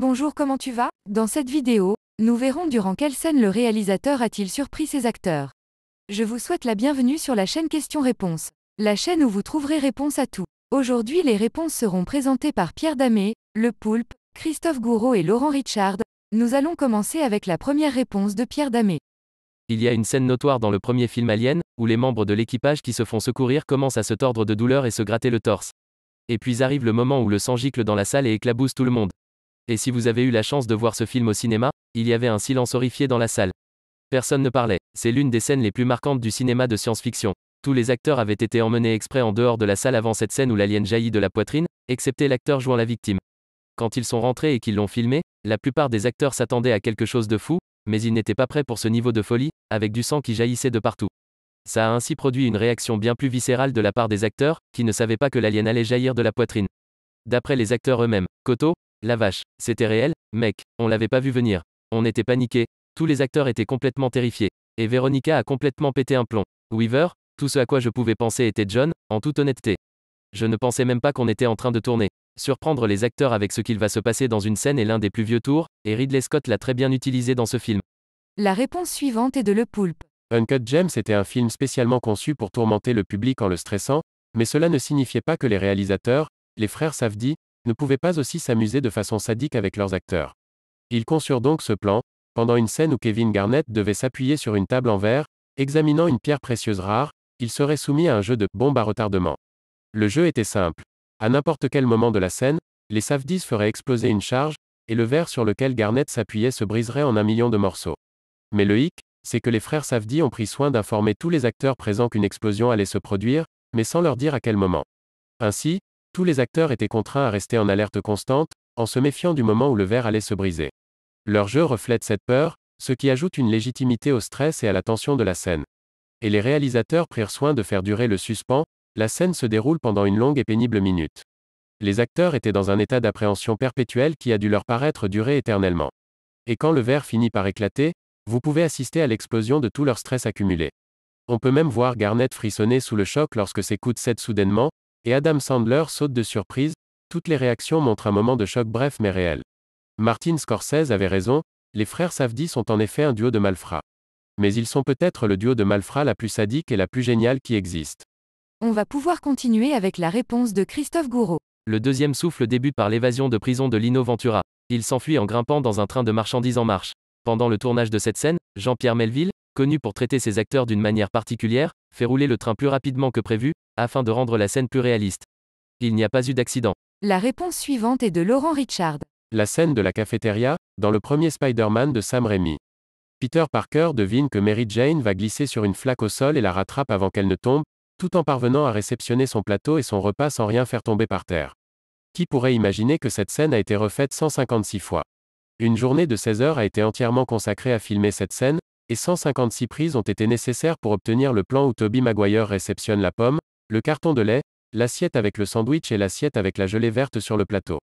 Bonjour comment tu vas Dans cette vidéo, nous verrons durant quelle scène le réalisateur a-t-il surpris ses acteurs. Je vous souhaite la bienvenue sur la chaîne Questions-Réponses, la chaîne où vous trouverez réponse à tout. Aujourd'hui les réponses seront présentées par Pierre Damé, Le Poulpe, Christophe Gouraud et Laurent Richard. Nous allons commencer avec la première réponse de Pierre Damé. Il y a une scène notoire dans le premier film Alien, où les membres de l'équipage qui se font secourir commencent à se tordre de douleur et se gratter le torse. Et puis arrive le moment où le sang gicle dans la salle et éclabousse tout le monde. Et si vous avez eu la chance de voir ce film au cinéma, il y avait un silence horrifié dans la salle. Personne ne parlait. C'est l'une des scènes les plus marquantes du cinéma de science-fiction. Tous les acteurs avaient été emmenés exprès en dehors de la salle avant cette scène où l'alien jaillit de la poitrine, excepté l'acteur jouant la victime. Quand ils sont rentrés et qu'ils l'ont filmé, la plupart des acteurs s'attendaient à quelque chose de fou, mais ils n'étaient pas prêts pour ce niveau de folie, avec du sang qui jaillissait de partout. Ça a ainsi produit une réaction bien plus viscérale de la part des acteurs, qui ne savaient pas que l'alien allait jaillir de la poitrine. D'après les acteurs eux-mêmes, Koto, la vache, c'était réel, mec, on l'avait pas vu venir. On était paniqué. tous les acteurs étaient complètement terrifiés, et Veronica a complètement pété un plomb. Weaver, tout ce à quoi je pouvais penser était John, en toute honnêteté. Je ne pensais même pas qu'on était en train de tourner. Surprendre les acteurs avec ce qu'il va se passer dans une scène est l'un des plus vieux tours, et Ridley Scott l'a très bien utilisé dans ce film. La réponse suivante est de Le Poulpe. Uncut Gems était un film spécialement conçu pour tourmenter le public en le stressant, mais cela ne signifiait pas que les réalisateurs, les frères Safdie, ne pouvaient pas aussi s'amuser de façon sadique avec leurs acteurs. Ils conçurent donc ce plan, pendant une scène où Kevin Garnett devait s'appuyer sur une table en verre, examinant une pierre précieuse rare, il serait soumis à un jeu de bombes à retardement. Le jeu était simple. À n'importe quel moment de la scène, les Safdis feraient exploser une charge, et le verre sur lequel Garnett s'appuyait se briserait en un million de morceaux. Mais le hic, c'est que les frères Savdis ont pris soin d'informer tous les acteurs présents qu'une explosion allait se produire, mais sans leur dire à quel moment. Ainsi, tous les acteurs étaient contraints à rester en alerte constante, en se méfiant du moment où le verre allait se briser. Leur jeu reflète cette peur, ce qui ajoute une légitimité au stress et à la tension de la scène. Et les réalisateurs prirent soin de faire durer le suspens, la scène se déroule pendant une longue et pénible minute. Les acteurs étaient dans un état d'appréhension perpétuelle qui a dû leur paraître durer éternellement. Et quand le verre finit par éclater, vous pouvez assister à l'explosion de tout leur stress accumulé. On peut même voir Garnett frissonner sous le choc lorsque ses coudes cèdent soudainement, et Adam Sandler saute de surprise, toutes les réactions montrent un moment de choc bref mais réel. Martin Scorsese avait raison, les frères Safdie sont en effet un duo de malfrats. Mais ils sont peut-être le duo de malfrats la plus sadique et la plus géniale qui existe. On va pouvoir continuer avec la réponse de Christophe Gouraud. Le deuxième souffle débute par l'évasion de prison de Lino Ventura. Il s'enfuit en grimpant dans un train de marchandises en marche. Pendant le tournage de cette scène, Jean-Pierre Melville, connu pour traiter ses acteurs d'une manière particulière, fait rouler le train plus rapidement que prévu, afin de rendre la scène plus réaliste. Il n'y a pas eu d'accident. La réponse suivante est de Laurent Richard. La scène de la cafétéria, dans le premier Spider-Man de Sam Raimi. Peter Parker devine que Mary Jane va glisser sur une flaque au sol et la rattrape avant qu'elle ne tombe, tout en parvenant à réceptionner son plateau et son repas sans rien faire tomber par terre. Qui pourrait imaginer que cette scène a été refaite 156 fois Une journée de 16 heures a été entièrement consacrée à filmer cette scène, et 156 prises ont été nécessaires pour obtenir le plan où Toby Maguire réceptionne la pomme, le carton de lait, l'assiette avec le sandwich et l'assiette avec la gelée verte sur le plateau.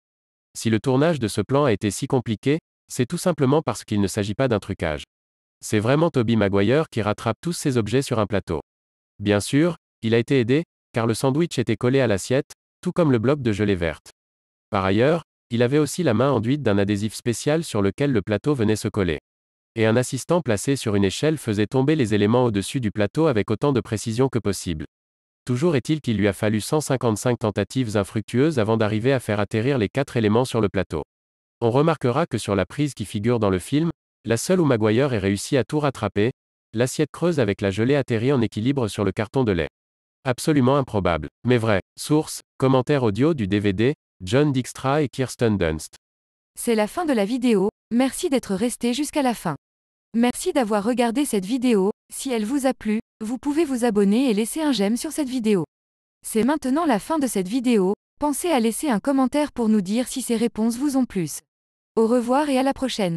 Si le tournage de ce plan a été si compliqué, c'est tout simplement parce qu'il ne s'agit pas d'un trucage. C'est vraiment Toby Maguire qui rattrape tous ces objets sur un plateau. Bien sûr, il a été aidé, car le sandwich était collé à l'assiette, tout comme le bloc de gelée verte. Par ailleurs, il avait aussi la main enduite d'un adhésif spécial sur lequel le plateau venait se coller. Et un assistant placé sur une échelle faisait tomber les éléments au-dessus du plateau avec autant de précision que possible. Toujours est-il qu'il lui a fallu 155 tentatives infructueuses avant d'arriver à faire atterrir les quatre éléments sur le plateau. On remarquera que sur la prise qui figure dans le film, la seule où Maguire est réussi à tout rattraper, l'assiette creuse avec la gelée atterrit en équilibre sur le carton de lait. Absolument improbable, mais vrai. Source, commentaire audio du DVD, John Dijkstra et Kirsten Dunst. C'est la fin de la vidéo, merci d'être resté jusqu'à la fin. Merci d'avoir regardé cette vidéo, si elle vous a plu, vous pouvez vous abonner et laisser un j'aime sur cette vidéo. C'est maintenant la fin de cette vidéo, pensez à laisser un commentaire pour nous dire si ces réponses vous ont plu. Au revoir et à la prochaine.